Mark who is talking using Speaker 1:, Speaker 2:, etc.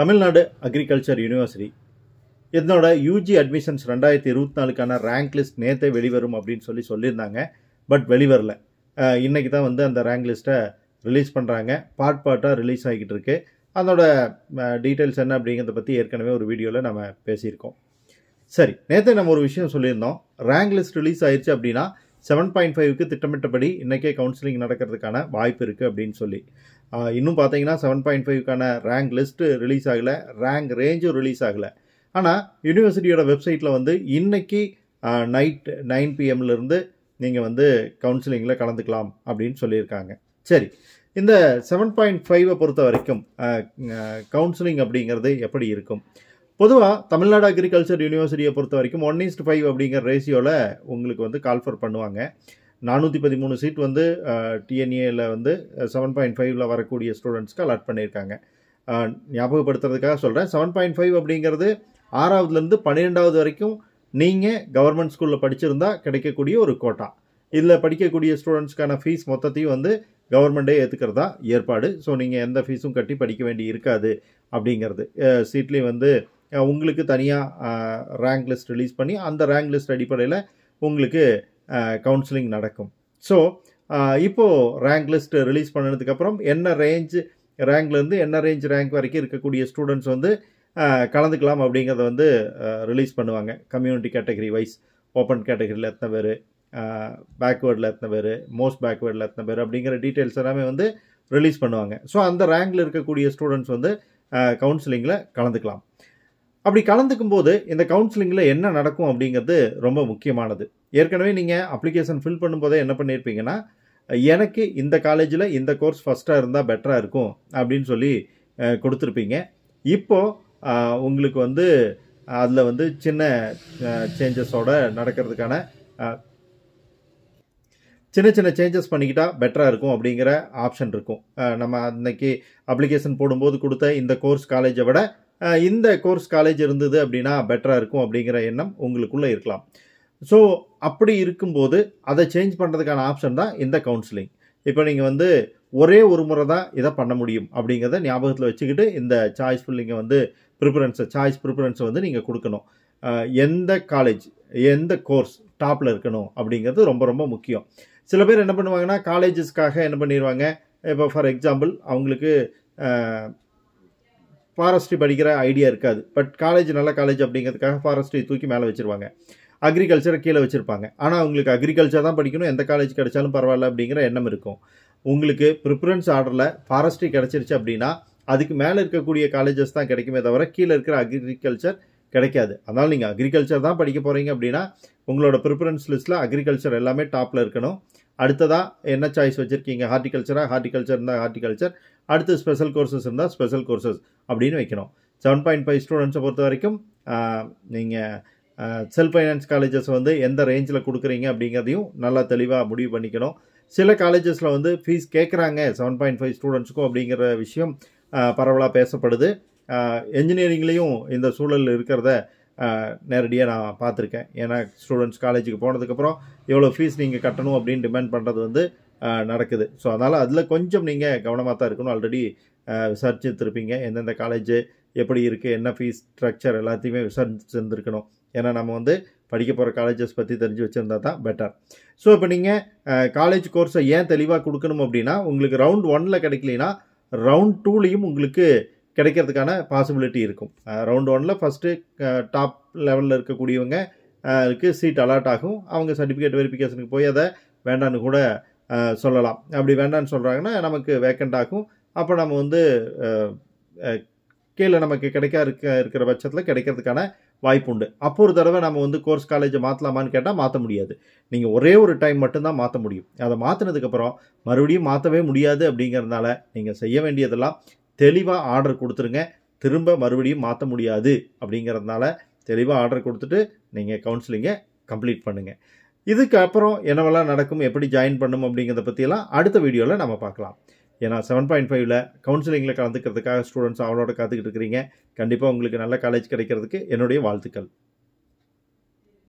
Speaker 1: Tamil Nadu agriculture university இதனோட UG admissions ரெண்டாயிரத்தி இருபத்தி நாலுக்கான ரேங்க் லிஸ்ட் நேற்றே வெளிவரும் அப்படின்னு சொல்லி சொல்லியிருந்தாங்க பட் வெளிவரல இன்றைக்கி தான் வந்து அந்த ரேங்க் லிஸ்ட்டை ரிலீஸ் பண்ணுறாங்க பார்ட் பார்ட்டாக ரிலீஸ் ஆகிக்கிட்டு இருக்கு அதோட டீட்டெயில்ஸ் என்ன அப்படிங்கிறத பற்றி ஏற்கனவே ஒரு வீடியோவில் நம்ம பேசியிருக்கோம் சரி நேற்று நம்ம ஒரு விஷயம் சொல்லியிருந்தோம் ரேங்க் லிஸ்ட் ரிலீஸ் ஆயிடுச்சு அப்படின்னா செவன் பாயிண்ட் ஃபைவ்க்கு திட்டமிட்டபடி இன்றைக்கே கவுன்சிலிங் நடக்கிறதுக்கான வாய்ப்பு இருக்குது அப்படின்னு சொல்லி இன்னும் பார்த்தீங்கன்னா செவன் பாயிண்ட் ஃபைவ்க்கான ரேங்க் லிஸ்ட்டு ரிலீஸ் ஆகலை ரேங்க் ரேஞ்சும் ரிலீஸ் ஆகலை ஆனால் யூனிவர்சிட்டியோட வெப்சைட்டில் வந்து இன்றைக்கி நைட் நைன் பிஎம்லேருந்து நீங்கள் வந்து கவுன்சிலிங்கில் கலந்துக்கலாம் அப்படின்னு சொல்லியிருக்காங்க சரி இந்த செவன் பாயிண்ட் ஃபைவை பொறுத்த வரைக்கும் கவுன்சிலிங் அப்படிங்கிறது எப்படி இருக்கும் பொதுவாக தமிழ்நாடு அக்ரிகல்ச்சர் யூனிவர்சிட்டியை பொறுத்த வரைக்கும் ஒன் இன்ஸ்ட் ஃபைவ் அப்படிங்கிற ரேஷியோவில் உங்களுக்கு வந்து கால்ஃபர் பண்ணுவாங்க நானூற்றி பதிமூணு சீட் வந்து டிஎன்ஏயில் வந்து செவன் பாயிண்ட் ஃபைவ்ல வரக்கூடிய ஸ்டூடெண்ட்ஸ்க்கு அலாட் பண்ணியிருக்காங்க ஞாபகப்படுத்துறதுக்காக சொல்கிறேன் செவன் பாயிண்ட் ஃபைவ் அப்படிங்கிறது ஆறாவதுலேருந்து பன்னிரெண்டாவது வரைக்கும் நீங்கள் கவர்மெண்ட் ஸ்கூலில் படிச்சிருந்தால் கிடைக்கக்கூடிய ஒரு கோட்டா இதில் படிக்கக்கூடிய ஸ்டூடெண்ட்ஸ்க்கான ஃபீஸ் மொத்தத்தையும் வந்து கவர்மெண்ட்டே ஏற்றுக்கிறதா ஏற்பாடு ஸோ நீங்கள் எந்த ஃபீஸும் கட்டி படிக்க வேண்டி இருக்காது அப்படிங்கிறது சீட்லேயும் வந்து உங்களுக்கு தனியாக ரேங்க் லிஸ்ட் ரிலீஸ் பண்ணி அந்த ரேங்க் லிஸ்ட் அடிப்படையில் உங்களுக்கு கவுன்சிலிங் நடக்கும் ஸோ இப்போது ரேங்க் லிஸ்ட் ரிலீஸ் பண்ணதுக்கப்புறம் என்ன ரேஞ்ச் ரேங்க்லேருந்து என்ன ரேஞ்ச் ரேங்க் வரைக்கும் இருக்கக்கூடிய ஸ்டூடெண்ட்ஸ் வந்து கலந்துக்கலாம் அப்படிங்கிறத வந்து ரிலீஸ் பண்ணுவாங்க கம்யூனிட்டி கேட்டகரி வைஸ் ஓப்பன் கேட்டகரியில் எத்தனை பேர் பேக்வேர்டில் எத்தனை பேர் மோஸ்ட் பேக்வேர்டில் எத்தனை பேர் அப்படிங்கிற டீட்டெயில்ஸ் எல்லாமே வந்து ரிலீஸ் பண்ணுவாங்க ஸோ அந்த ரேங்கில் இருக்கக்கூடிய ஸ்டூடெண்ட்ஸ் வந்து கவுன்சிலிங்கில் கலந்துக்கலாம் அப்படி கலந்துக்கும் போது இந்த கவுன்சிலிங்கில் என்ன நடக்கும் அப்படிங்கிறது ரொம்ப முக்கியமானது ஏற்கனவே நீங்கள் அப்ளிகேஷன் ஃபில் பண்ணும்போதே என்ன பண்ணியிருப்பீங்கன்னா எனக்கு இந்த காலேஜில் இந்த கோர்ஸ் ஃபஸ்ட்டாக இருந்தால் பெட்டராக இருக்கும் அப்படின்னு சொல்லி கொடுத்துருப்பீங்க இப்போது உங்களுக்கு வந்து அதில் வந்து சின்ன சேஞ்சஸோட நடக்கிறதுக்கான சின்ன சின்ன சேஞ்சஸ் பண்ணிக்கிட்டால் பெட்டராக இருக்கும் அப்படிங்கிற ஆப்ஷன் இருக்கும் நம்ம அன்னைக்கு அப்ளிகேஷன் போடும்போது கொடுத்த இந்த கோர்ஸ் காலேஜை விட இந்த கோர்ஸ் காலேஜ் இருந்தது அப்படின்னா பெட்டராக இருக்கும் அப்படிங்கிற எண்ணம் உங்களுக்குள்ளே இருக்கலாம் ஸோ அப்படி இருக்கும்போது அதை சேஞ்ச் பண்ணுறதுக்கான ஆப்ஷன் தான் இந்த கவுன்சிலிங் இப்போ நீங்கள் வந்து ஒரே ஒரு முறை தான் இதை பண்ண முடியும் அப்படிங்கிறத ஞாபகத்தில் வச்சுக்கிட்டு இந்த சாய்ஸ் ஃபுல்லிங்கை வந்து ப்ரிஃபரன்ஸை சாய்ஸ் ப்ரிஃபரன்ஸை வந்து நீங்கள் கொடுக்கணும் எந்த காலேஜ் எந்த கோர்ஸ் டாப்பில் இருக்கணும் அப்படிங்கிறது ரொம்ப ரொம்ப முக்கியம் சில பேர் என்ன பண்ணுவாங்கன்னா காலேஜஸ்க்காக என்ன பண்ணிடுவாங்க இப்போ ஃபார் எக்ஸாம்பிள் அவங்களுக்கு ஃபாரஸ்ட்ரி படிக்கிற ஐடியா இருக்காது பட் காலேஜ் நல்ல காலேஜ் அப்படிங்கிறதுக்காக ஃபாரஸ்ட்ரி தூக்கி மேலே வச்சுருவாங்க அக்ரிகல்ச்சரை கீழே வச்சுருப்பாங்க ஆனால் உங்களுக்கு அக்ரிகல்ச்சர் தான் படிக்கணும் எந்த காலேஜ் கிடைச்சாலும் பரவாயில்ல அப்படிங்கிற எண்ணம் இருக்கும் உங்களுக்கு ப்ரிஃபரன்ஸ் ஆர்டரில் ஃபாரஸ்ட்ரி கிடச்சிருச்சு அப்படின்னா அதுக்கு மேலே இருக்கக்கூடிய காலேஜஸ் தான் கிடைக்குமே தவிர கீழே இருக்கிற அக்ரிகல்ச்சர் கிடைக்காது அதனால் நீங்கள் அக்ரிகல்ச்சர் தான் படிக்க போகிறீங்க அப்படின்னா உங்களோட ப்ரிஃபரன்ஸ் லிஸ்ட்டில் அக்ரிகல்ச்சர் எல்லாமே டாப்பில் இருக்கணும் அடுத்ததாக என்ன சாய்ஸ் வச்சுருக்கீங்க ஹார்டிகல்ச்சராக ஹார்டிகல்ச்சர் இருந்தால் ஹார்டிகல்ச்சர் அடுத்து ஸ்பெஷல் கோர்சஸ் இருந்தால் ஸ்பெஷல் கோர்சஸ் அப்படின்னு வைக்கணும் செவன் பாயிண்ட் ஃபைவ் ஸ்டூடெண்ட்ஸை பொறுத்த வரைக்கும் நீங்கள் செல்ஃப் ஃபைனான்ஸ் காலேஜஸ் வந்து எந்த ரேஞ்சில் கொடுக்குறீங்க அப்படிங்கிறதையும் நல்லா தெளிவாக முடிவு பண்ணிக்கணும் சில காலேஜஸில் வந்து ஃபீஸ் கேட்குறாங்க செவன் பாயிண்ட் ஃபைவ் ஸ்டூடெண்ட்ஸுக்கும் அப்படிங்கிற விஷயம் பரவலாக பேசப்படுது என்ஜினியரிங்லேயும் இந்த சூழல் இருக்கிறத நேரடியாக நான் பார்த்துருக்கேன் ஏன்னா ஸ்டூடெண்ட்ஸ் காலேஜுக்கு போனதுக்கப்புறம் எவ்வளோ ஃபீஸ் நீங்கள் கட்டணும் அப்படின்னு டிமாண்ட் பண்ணுறது வந்து நடக்குது ஸோ அதனால் அதில் கொஞ்சம் நீங்கள் கவனமாக தான் இருக்கணும் ஆல்ரெடி விசாரிச்சுருப்பீங்க எந்தெந்த காலேஜு எப்படி இருக்குது என்ன ஃபீஸ் ஸ்ட்ரக்சர் எல்லாத்தையுமே விசாரிச்சுருந்துருக்கணும் ஏன்னா நம்ம வந்து படிக்க போகிற காலேஜஸ் பற்றி தெரிஞ்சு வச்சுருந்தா தான் பெட்டர் ஸோ இப்போ நீங்கள் காலேஜ் கோர்ஸை ஏன் தெளிவாக கொடுக்கணும் அப்படின்னா உங்களுக்கு ரவுண்ட் ஒன்னில் கிடைக்கலனா ரவுண்ட் டூலேயும் உங்களுக்கு கிடைக்கிறதுக்கான பாசிபிலிட்டி இருக்கும் ரவுண்ட் ஒனில் ஃபஸ்ட்டு டாப் லெவலில் இருக்கக்கூடியவங்க அதுக்கு சீட் அலாட் ஆகும் அவங்க சர்டிஃபிகேட் வெரிஃபிகேஷனுக்கு போய் அதை வேண்டான்னு கூட சொல்லலாம் அப்படி வேண்டான்னு சொல்கிறாங்கன்னா நமக்கு வேக்கண்ட் ஆகும் அப்போ நம்ம வந்து கீழே நமக்கு கிடைக்கா இருக்க இருக்கிற பட்சத்தில் கிடைக்கிறதுக்கான வாய்ப்பு உண்டு அப்போ ஒரு தடவை நம்ம வந்து கோர்ஸ் காலேஜை மாற்றலாமான்னு கேட்டால் மாற்ற முடியாது நீங்கள் ஒரே ஒரு டைம் மட்டும்தான் மாற்ற முடியும் அதை மாற்றினதுக்கப்புறம் மறுபடியும் மாற்றவே முடியாது அப்படிங்கிறதுனால நீங்கள் செய்ய வேண்டியதெல்லாம் தெளிவாக ஆர்டர் கொடுத்துருங்க திரும்ப மறுபடியும் மாற்ற முடியாது அப்படிங்கிறதுனால தெளிவாக ஆர்டர் கொடுத்துட்டு நீங்கள் கவுன்சிலிங்கை கம்ப்ளீட் பண்ணுங்கள் இதுக்கப்புறம் என்னவெல்லாம் நடக்கும் எப்படி ஜாயின் பண்ணும் அப்படிங்கிறத பற்றியெல்லாம் அடுத்த வீடியோவில் நம்ம பார்க்கலாம் ஏன்னா செவன் பாயிண்ட் ஃபைவ்ல கவுன்சிலிங்கில் கலந்துக்கிறதுக்காக ஸ்டூடெண்ட்ஸ் அவளோட காத்துக்கிட்டு இருக்கிறீங்க கண்டிப்பாக உங்களுக்கு நல்ல காலேஜ் கிடைக்கிறதுக்கு என்னுடைய வாழ்த்துக்கள்